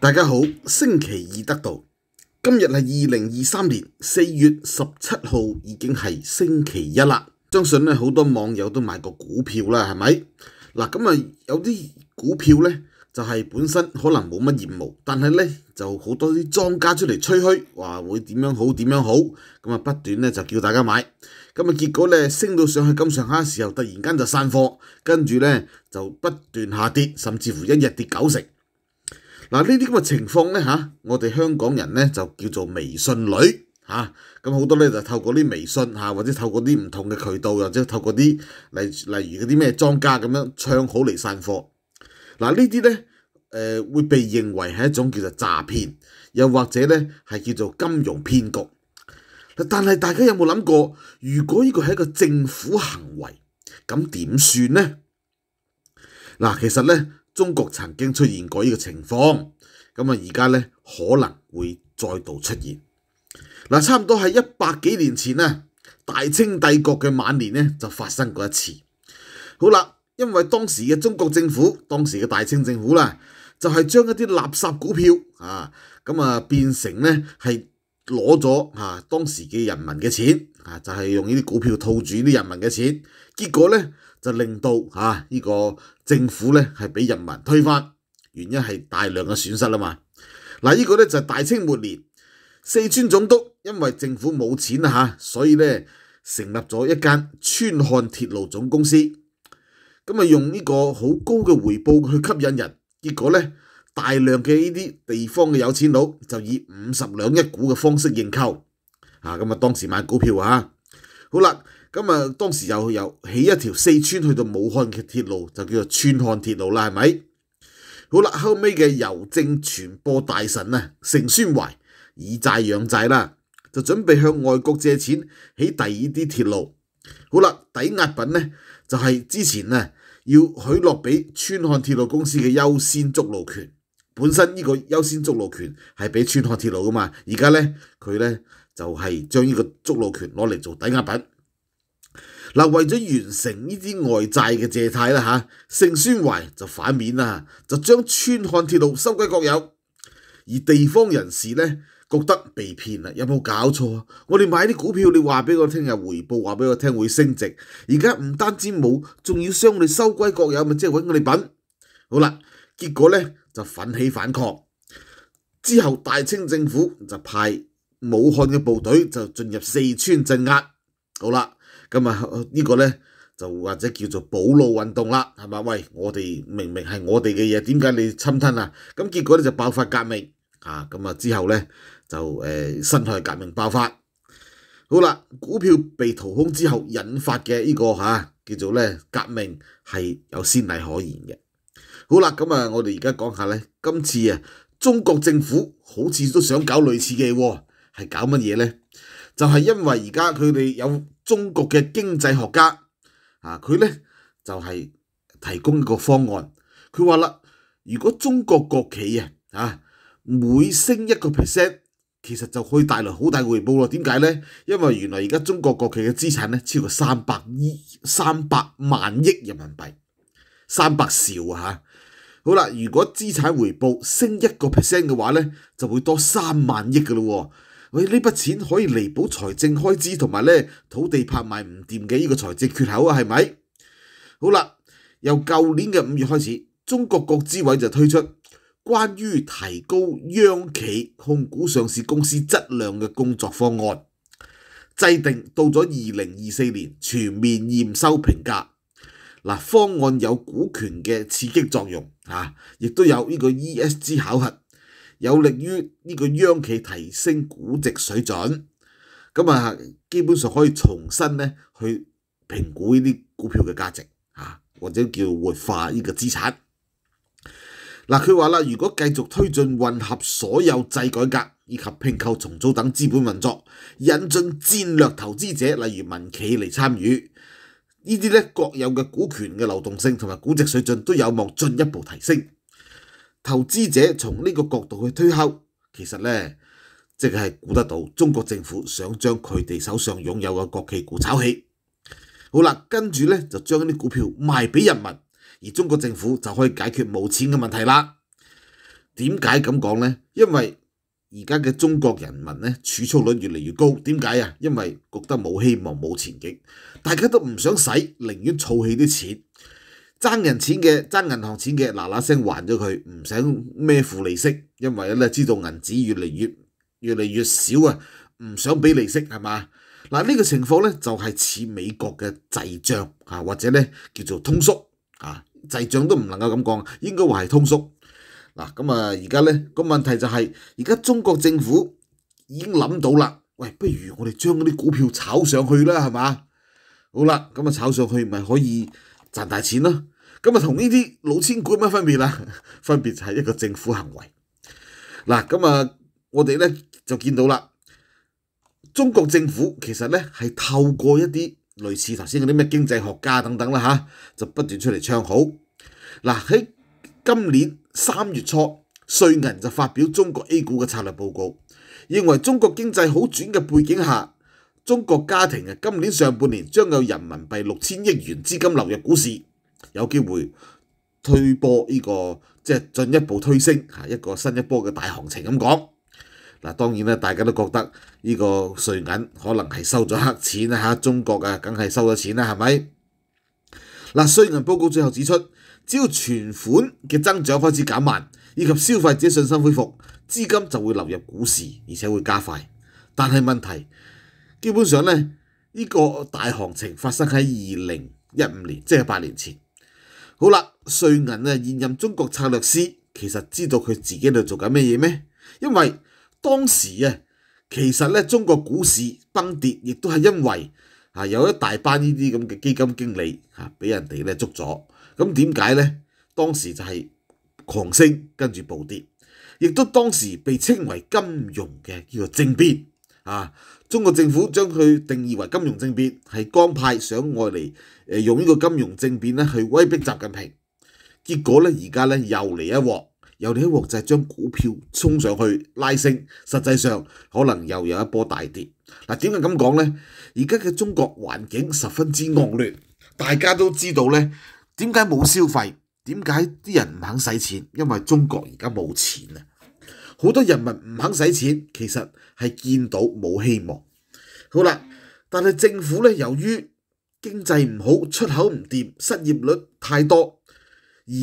大家好，星期二得到今日系二零二三年四月十七号，已经系星期一啦。相信咧好多网友都买过股票啦，系咪？嗱咁啊，有啲股票咧就系本身可能冇乜业务，但系咧就好多啲庄家出嚟吹嘘，话会点样好点样好，咁啊不断咧就叫大家买，咁啊结果咧升到上去咁上下时候，突然间就散货，跟住咧就不断下跌，甚至乎一日跌九成。嗱呢啲咁嘅情況咧嚇，我哋香港人咧就叫做微信女嚇，咁好多咧就透過啲微信嚇，或者透過啲唔同嘅渠道，或者透過啲例例如嗰啲咩莊家咁樣唱好嚟散貨。嗱呢啲咧誒會被認為係一種叫做詐騙，又或者咧係叫做金融騙局。但係大家有冇諗過，如果呢個係一個政府行為，咁點算咧？嗱，其實咧。中國曾經出現過呢個情況，咁啊而家咧可能會再度出現。嗱，差唔多係一百幾年前呢，大清帝國嘅晚年咧就發生過一次。好啦，因為當時嘅中國政府，當時嘅大清政府啦，就係將一啲垃圾股票啊，咁啊變成咧係。攞咗啊！當時嘅人民嘅錢啊，就係用呢啲股票套住啲人民嘅錢，結果咧就令到啊呢個政府咧係俾人民推翻，原因係大量嘅損失啦嘛。嗱，呢個咧就係大清末年，四川總督因為政府冇錢啊嚇，所以咧成立咗一間川漢鐵路總公司，咁啊用呢個好高嘅回報去吸引人，結果咧。大量嘅呢啲地方嘅有錢佬就以五十兩一股嘅方式認購，啊咁啊當時買股票啊，好啦，咁啊當時又又起一條四川去到武漢嘅鐵路，就叫做川漢鐵路啦，係咪？好啦，後尾嘅郵政傳播大神啊，盛宣懷以債養債啦，就準備向外國借錢起第二啲鐵路，好啦，抵押品呢，就係之前呢，要許諾俾川漢鐵路公司嘅優先築路權。本身呢個優先築路權係俾川漢鐵路噶嘛，而家咧佢咧就係將呢個築路權攞嚟做抵押品。嗱，為咗完成呢啲外債嘅借貸啦，嚇，盛宣懷就反面啦，就將川漢鐵路收歸國有。而地方人士咧覺得被騙啦，有冇搞錯啊？我哋買啲股票，你話俾我聽日回報，話俾我聽會升值，而家唔單止冇，仲要将我哋收歸國有，咪即係揾我哋品。好啦，結果呢，就奮起反抗，之後大清政府就派武漢嘅部隊就進入四川鎮壓，好啦，咁啊呢個呢，就或者叫做保路運動啦，係嘛？喂，我哋明明係我哋嘅嘢，點解你侵吞啊？咁結果呢，就爆發革命，啊咁啊之後呢，就誒辛亥革命爆發，好啦，股票被掏空之後引發嘅呢個嚇叫做咧革命係有先例可言嘅。好啦，咁啊，我哋而家讲下咧，今次啊，中国政府好似都想搞类似嘅，系搞乜嘢咧？就系因为而家佢哋有中国嘅经济学家啊，佢咧就系提供一个方案，佢话啦，如果中国国企啊，啊每升一个 percent，其实就可以带来好大回报咯。点解咧？因为原来而家中国国企嘅资产咧超过三百亿三百万亿人民币，三百兆啊吓。好啦，如果资产回报升一个 percent 嘅话咧，就会多三万亿嘅咯。喂，呢笔钱可以弥补财政开支同埋咧土地拍卖唔掂嘅呢个财政缺口啊，系咪？好啦，由旧年嘅五月开始，中国国资委就推出关于提高央企控股上市公司质量嘅工作方案，制定到咗二零二四年全面验收评价。嗱，方案有股權嘅刺激作用，啊，亦都有呢個 ESG 考核，有利於呢個央企提升估值水準。咁啊，基本上可以重新咧去評估呢啲股票嘅價值，啊，或者叫活化呢個資產。嗱，佢話啦，如果繼續推進混合所有制改革以及併購重組等資本運作，引進戰略投資者，例如民企嚟參與。呢啲咧国有嘅股权嘅流动性同埋估值水準都有望進一步提升，投資者從呢個角度去推敲，其實咧即係估得到中國政府想將佢哋手上擁有嘅國企股炒起，好啦，跟住咧就將啲股票賣俾人民，而中國政府就可以解決冇錢嘅問題啦。點解咁講呢？因為而家嘅中國人民咧儲蓄率越嚟越高，點解啊？因為覺得冇希望冇前景，大家都唔想使，寧願儲起啲錢，爭人錢嘅爭銀行錢嘅嗱嗱聲還咗佢，唔想咩付利息，因為咧知道銀紙越嚟越越嚟越少啊，唔想俾利息係嘛？嗱呢個情況咧就係似美國嘅擠漲或者咧叫做通縮啊，擠漲都唔能夠咁講，應該話係通縮。嗱，咁啊，而家咧個問題就係，而家中國政府已經諗到啦，喂，不如我哋將嗰啲股票炒上去啦，係嘛？好啦，咁啊炒上去咪可以賺大錢咯，咁啊同呢啲老千股有乜分別啊？分別就係一個政府行為。嗱，咁啊，我哋咧就見到啦，中國政府其實咧係透過一啲類似頭先嗰啲咩經濟學家等等啦吓，就不斷出嚟唱好。嗱，喺今年。三月初，瑞银就发表中国 A 股嘅策略报告，认为中国经济好转嘅背景下，中国家庭啊今年上半年将有人民币六千亿元资金流入股市，有机会推波呢个即系进一步推升吓一个新一波嘅大行情咁讲。嗱，当然大家都觉得呢个瑞银可能系收咗黑钱啦，吓中国啊，梗系收咗钱啦，系咪？嗱，瑞銀報告最後指出，只要存款嘅增長開始減慢，以及消費者信心恢復，資金就會流入股市，而且會加快。但係問題基本上咧，呢個大行情發生喺二零一五年，即係八年前。好啦，瑞銀啊，現任中國策略師其實知道佢自己喺度做緊咩嘢咩？因為當時啊，其實咧，中國股市崩跌亦都係因為啊，有一大班呢啲咁嘅基金經理，嚇俾人哋咧捉咗。咁點解咧？當時就係狂升，跟住暴跌，亦都當時被稱為金融嘅叫做政變。啊，中國政府將佢定義為金融政變，係江派想外嚟誒用呢個金融政變咧去威逼習近平。結果咧，而家咧又嚟一鍋。有啲希就係將股票衝上去拉升，實際上可能又有一波大跌。嗱，點解咁講呢？而家嘅中國環境十分之惡劣，大家都知道呢點解冇消費？點解啲人唔肯使錢？因為中國而家冇錢啊！好多人民唔肯使錢，其實係見到冇希望。好啦，但係政府呢，由於經濟唔好，出口唔掂，失業率太多，而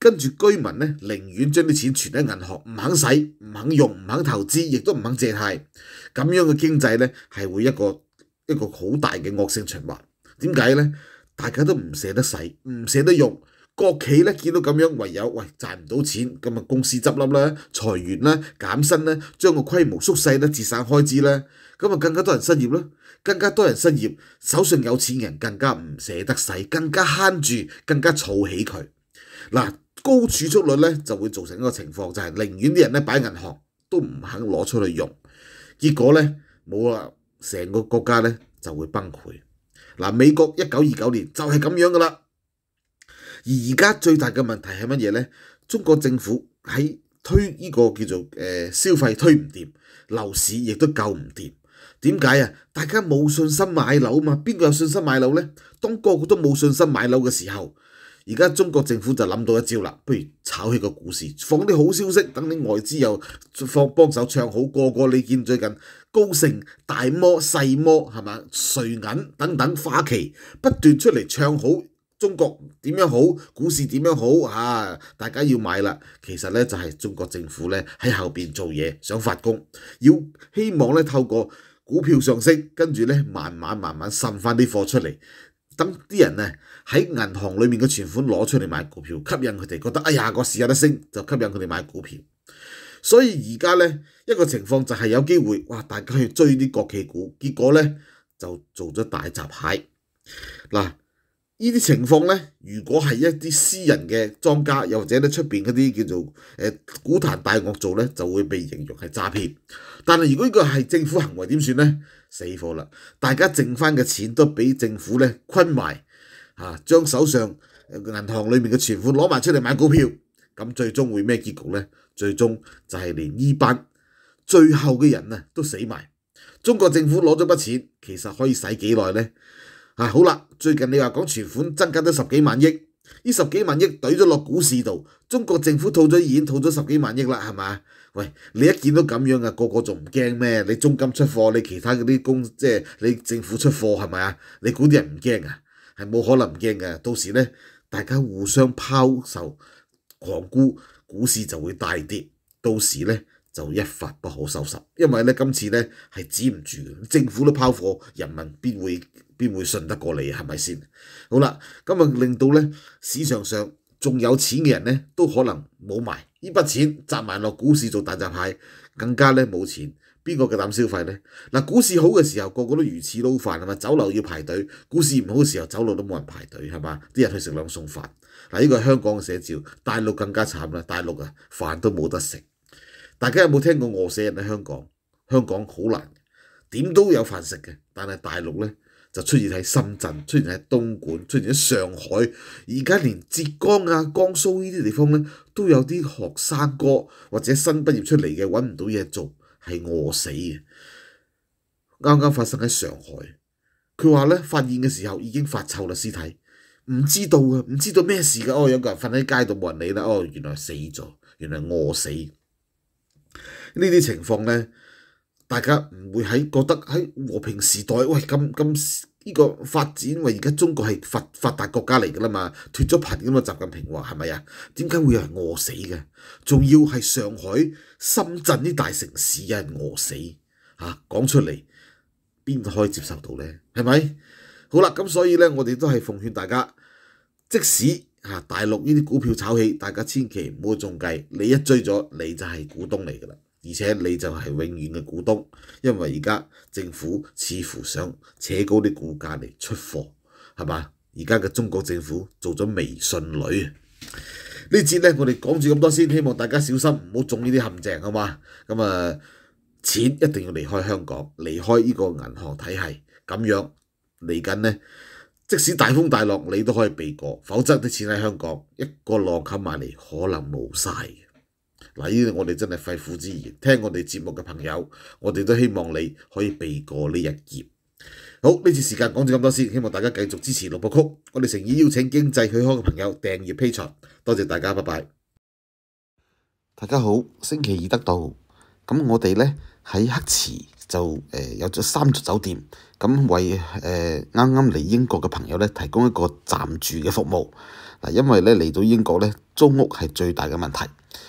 跟住居民咧，寧願將啲錢存喺銀行，唔肯使，唔肯用，唔肯投資，亦都唔肯借貸。咁樣嘅經濟咧，係會一個一個好大嘅惡性循環。點解咧？大家都唔捨得使，唔捨得用。國企咧見到咁樣，唯有喂賺唔到錢，咁啊公司執笠啦，裁員啦，減薪啦，將個規模縮細啦，節省開支啦。咁啊更加多人失業啦，更加多人失業，手上有錢人更加唔捨得使，更加慳住，更加儲起佢嗱。高儲蓄率咧就會造成一個情況，就係寧願啲人咧擺銀行都唔肯攞出去用，結果咧冇啦，成個國家咧就會崩潰。嗱，美國一九二九年就係咁樣噶啦。而而家最大嘅問題係乜嘢咧？中國政府喺推呢個叫做消費推唔掂，樓市亦都救唔掂。點解啊？大家冇信心買樓嘛？邊個有信心買樓呢？當個個都冇信心買樓嘅時候。而家中國政府就諗到一招啦，不如炒起個股市，放啲好消息，等啲外資又放幫手唱好。個個你見最近高盛、大摩、細摩係嘛、瑞銀等等花旗不斷出嚟唱好中國點樣好，股市點樣好啊！大家要買啦。其實咧就係中國政府咧喺後邊做嘢，想發工，要希望咧透過股票上升，跟住咧慢慢慢慢滲翻啲貨出嚟。等啲人呢喺銀行裏面嘅存款攞出嚟買股票，吸引佢哋覺得哎呀個市有得升，就吸引佢哋買股票。所以而家呢一個情況就係有機會哇，大家去追啲國企股，結果呢就做咗大閘蟹嗱。呢啲情況呢，如果係一啲私人嘅莊家，又或者咧出邊嗰啲叫做誒古壇大惡做呢，就會被形容係詐騙。但係如果呢個係政府行為，點算呢？死火啦！大家剩翻嘅錢都俾政府咧困埋，啊，將手上銀行裏面嘅存款攞埋出嚟買股票，咁最終會咩結局呢？最終就係連呢班最後嘅人啊都死埋。中國政府攞咗筆錢，其實可以使幾耐呢？啊好啦，最近你话讲存款增加咗十几万亿，呢十几万亿怼咗落股市度，中国政府套咗已经套咗十几万亿啦，系嘛？喂，你一见到咁样啊，个个仲唔惊咩？你中金出货，你其他嗰啲公即系你政府出货系咪啊？你估啲人唔惊啊？系冇可能唔惊嘅，到时咧大家互相抛售狂沽，股市就会大跌，到时咧。就一發不可收拾，因為咧今次咧係止唔住嘅，政府都拋貨，人民邊會边会信得過你系係咪先？好啦，咁啊令到咧市場上仲有錢嘅人咧都可能冇埋呢筆錢集埋落股市做大集蟹，更加咧冇錢，邊個嘅膽消費呢？嗱，股市好嘅時候個個都如此撈飯啊嘛，酒樓要排隊；股市唔好嘅時候，酒樓都冇人排隊係嘛？啲人去食兩餸飯。嗱，呢個香港嘅寫照，大陸更加慘啦，大陸啊飯都冇得食。大家有冇聽過餓死人喺香港？香港好難，點都有飯食嘅，但係大陸呢，就出現喺深圳，出現喺東莞，出現喺上海。而家連浙江啊、江蘇呢啲地方呢，都有啲學生哥或者新畢業出嚟嘅揾唔到嘢做，係餓死嘅。啱啱發生喺上海，佢話呢，發現嘅時候已經發臭啦，屍體唔知道啊，唔知道咩事㗎。哦，有個人瞓喺街度冇人理啦。哦，原來死咗，原來餓死。呢啲情況咧，大家唔會喺覺得喺和平時代，喂咁咁呢個發展，因為而家中國係發發達國家嚟㗎嘛，脱咗貧咁嘛，習近平話係咪啊？點解會有人餓死嘅？仲要係上海、深圳啲大城市有人餓死嚇，講出嚟邊可以接受到咧？係咪？好啦，咁所以咧，我哋都係奉勸大家，即使大陸呢啲股票炒起，大家千祈唔好中計，你一追咗你就係股東嚟㗎啦。而且你就係永遠嘅股東，因為而家政府似乎想扯高啲股價嚟出貨，係嘛？而家嘅中國政府做咗微信女，呢節咧我哋講住咁多先，希望大家小心唔好中呢啲陷阱，好嘛？咁啊，錢一定要離開香港，離開呢個銀行體系，咁樣嚟緊咧，即使大風大浪你都可以避過，否則啲錢喺香港一個浪冚埋嚟可能冇曬嘅。嗱，呢啲我哋真係肺腑之言，聽我哋節目嘅朋友，我哋都希望你可以避過呢一劫。好，呢次時間講咗咁多先，希望大家繼續支持六部曲。我哋誠意邀請經濟許可嘅朋友訂業披財，多謝大家，拜拜。大家好，星期二得到，咁我哋咧喺黑池就誒有咗三座酒店，咁為誒啱啱嚟英國嘅朋友咧提供一個暫住嘅服務。嗱，因為咧嚟到英國咧租屋係最大嘅問題。